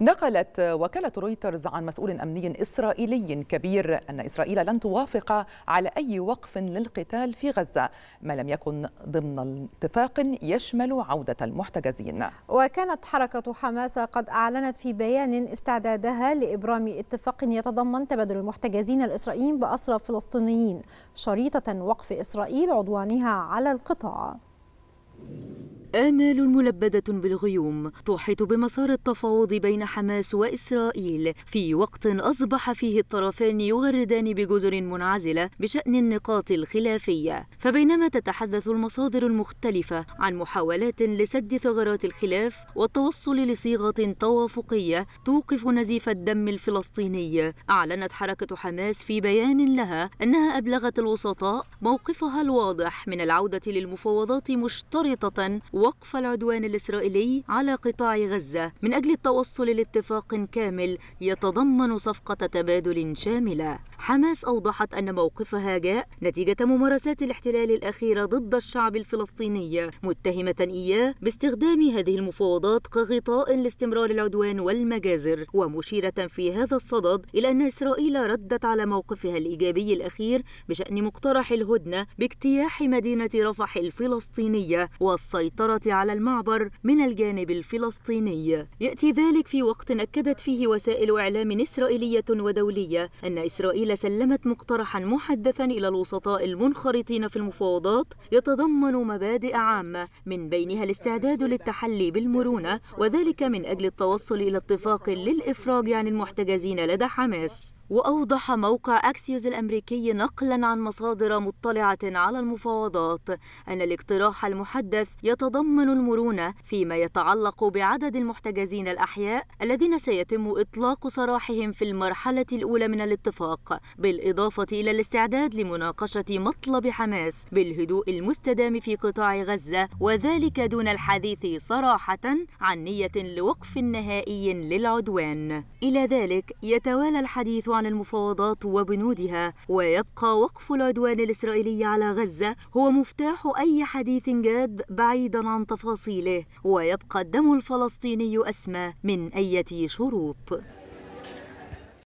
نقلت وكالة رويترز عن مسؤول أمني إسرائيلي كبير أن إسرائيل لن توافق على أي وقف للقتال في غزة ما لم يكن ضمن اتفاق يشمل عودة المحتجزين وكانت حركة حماس قد أعلنت في بيان استعدادها لإبرام اتفاق يتضمن تبادل المحتجزين الإسرائيليين بأسرى فلسطينيين شريطة وقف إسرائيل عدوانها على القطاع آمال ملبدة بالغيوم تحيط بمسار التفاوض بين حماس وإسرائيل في وقت أصبح فيه الطرفان يغردان بجزر منعزلة بشأن النقاط الخلافية فبينما تتحدث المصادر المختلفة عن محاولات لسد ثغرات الخلاف والتوصل لصيغة توافقية توقف نزيف الدم الفلسطيني أعلنت حركة حماس في بيان لها أنها أبلغت الوسطاء موقفها الواضح من العودة للمفاوضات مشترطة وقف العدوان الإسرائيلي على قطاع غزة من أجل التوصل لاتفاق كامل يتضمن صفقة تبادل شاملة حماس أوضحت أن موقفها جاء نتيجة ممارسات الاحتلال الأخيرة ضد الشعب الفلسطيني متهمة إياه باستخدام هذه المفاوضات كغطاء لاستمرار العدوان والمجازر ومشيرة في هذا الصدد إلى أن إسرائيل ردت على موقفها الإيجابي الأخير بشأن مقترح الهدنة باجتياح مدينة رفح الفلسطينية والسيطرة السيطرة على المعبر من الجانب الفلسطيني يأتي ذلك في وقت أكدت فيه وسائل إعلام إسرائيلية ودولية أن إسرائيل سلمت مقترحا محدثا إلى الوسطاء المنخرطين في المفاوضات يتضمن مبادئ عامة من بينها الاستعداد للتحلي بالمرونة وذلك من أجل التوصل إلى اتفاق للإفراج عن المحتجزين لدى حماس وأوضح موقع أكسيوس الأمريكي نقلا عن مصادر مطلعة على المفاوضات أن الاقتراح المحدث يتضمن المرونة فيما يتعلق بعدد المحتجزين الأحياء الذين سيتم إطلاق سراحهم في المرحلة الأولى من الاتفاق بالإضافة إلى الاستعداد لمناقشة مطلب حماس بالهدوء المستدام في قطاع غزة وذلك دون الحديث صراحة عن نية لوقف نهائي للعدوان إلى ذلك يتوالى الحديث عن المفاوضات وبنودها ويبقى وقف العدوان الإسرائيلي على غزة هو مفتاح أي حديث جاد بعيدا عن تفاصيله ويبقى الدم الفلسطيني أسمى من أي شروط